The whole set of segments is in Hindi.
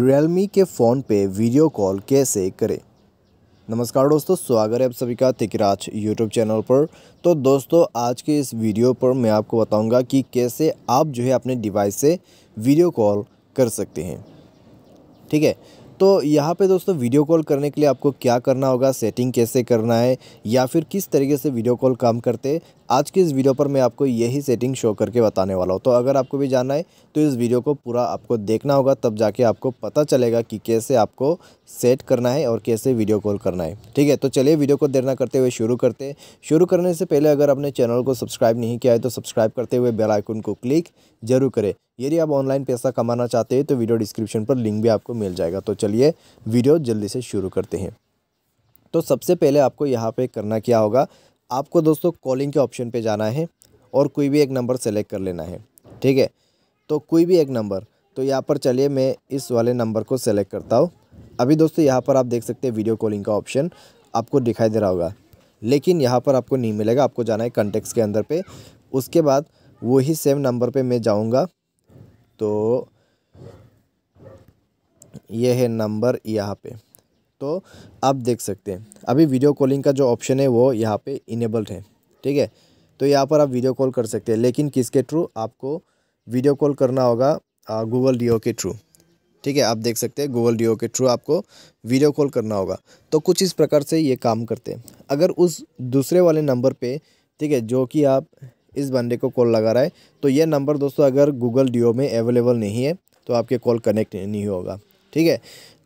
रियलमी के फ़ोन पे वीडियो कॉल कैसे करें नमस्कार दोस्तों स्वागत है आप सभी का तिकराज यूट्यूब चैनल पर तो दोस्तों आज के इस वीडियो पर मैं आपको बताऊंगा कि कैसे आप जो है अपने डिवाइस से वीडियो कॉल कर सकते हैं ठीक है तो यहाँ पे दोस्तों वीडियो कॉल करने के लिए आपको क्या करना होगा सेटिंग कैसे करना है या फिर किस तरीके से वीडियो कॉल काम करते हैं आज की इस वीडियो पर मैं आपको यही सेटिंग शो करके बताने वाला हूँ तो अगर आपको भी जानना है तो इस वीडियो को पूरा आपको देखना होगा तब जाके आपको पता चलेगा कि कैसे आपको सेट करना है और कैसे वीडियो कॉल करना है ठीक है तो चलिए वीडियो को देरना करते हुए शुरू करते हैं शुरू करने से पहले अगर आपने चैनल को सब्सक्राइब नहीं किया है तो सब्सक्राइब करते हुए बेल को क्लिक जरूर करें यदि आप ऑनलाइन पैसा कमाना चाहते हैं तो वीडियो डिस्क्रिप्शन पर लिंक भी आपको मिल जाएगा तो चलिए वीडियो जल्दी से शुरू करते हैं तो सबसे पहले आपको यहाँ पे करना क्या होगा आपको दोस्तों कॉलिंग के ऑप्शन पे जाना है और कोई भी एक नंबर सेलेक्ट कर लेना है ठीक है तो कोई भी एक नंबर तो यहाँ पर चलिए मैं इस वाले नंबर को सेलेक्ट करता हूँ अभी दोस्तों यहाँ पर आप देख सकते हैं वीडियो कॉलिंग का ऑप्शन आपको दिखाई दे रहा होगा लेकिन यहाँ पर आपको नहीं मिलेगा आपको जाना है कंटेक्स के अंदर पर उसके बाद वही सेम नंबर पर मैं जाऊँगा तो ये है नंबर यहाँ पे तो आप देख सकते हैं अभी वीडियो कॉलिंग का जो ऑप्शन है वो यहाँ पे इनेबल्ड है ठीक है तो यहाँ पर आप वीडियो कॉल कर सकते हैं लेकिन किसके थ्रू आपको वीडियो कॉल करना होगा गूगल डी के थ्रू ठीक है आप देख सकते हैं गूगल डी के थ्रू आपको वीडियो कॉल करना होगा तो कुछ इस प्रकार से ये काम करते हैं अगर उस दूसरे वाले नंबर पे ठीक है जो कि आप इस बंदे को कॉल लगा रहा है तो ये नंबर दोस्तों अगर गूगल डिओ में अवेलेबल नहीं है तो आपके कॉल कनेक्ट नहीं होगा ठीक है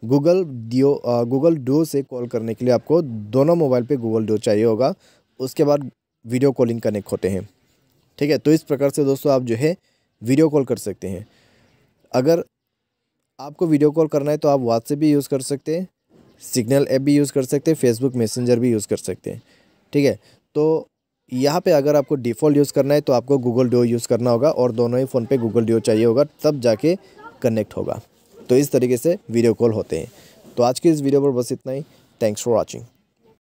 गूगल डिओ गूगल डो से कॉल करने के लिए आपको दोनों मोबाइल पे गूगल डो चाहिए होगा उसके बाद वीडियो कॉलिंग कनेक्ट होते हैं ठीक है तो इस प्रकार से दोस्तों आप जो है वीडियो कॉल कर सकते हैं अगर आपको वीडियो कॉल करना है तो आप व्हाट्सएप भी यूज़ कर सकते हैं सिग्नल ऐप भी यूज़ कर सकते हैं फेसबुक मैसेंजर भी यूज़ कर सकते हैं ठीक है तो यहाँ पे अगर आपको डिफ़ॉल्ट यूज़ करना है तो आपको गूगल डो यूज़ करना होगा और दोनों ही फ़ोन पे गूगल डिओ चाहिए होगा तब जाके कनेक्ट होगा तो इस तरीके से वीडियो कॉल होते हैं तो आज की इस वीडियो पर बस इतना ही थैंक्स फॉर वॉचिंग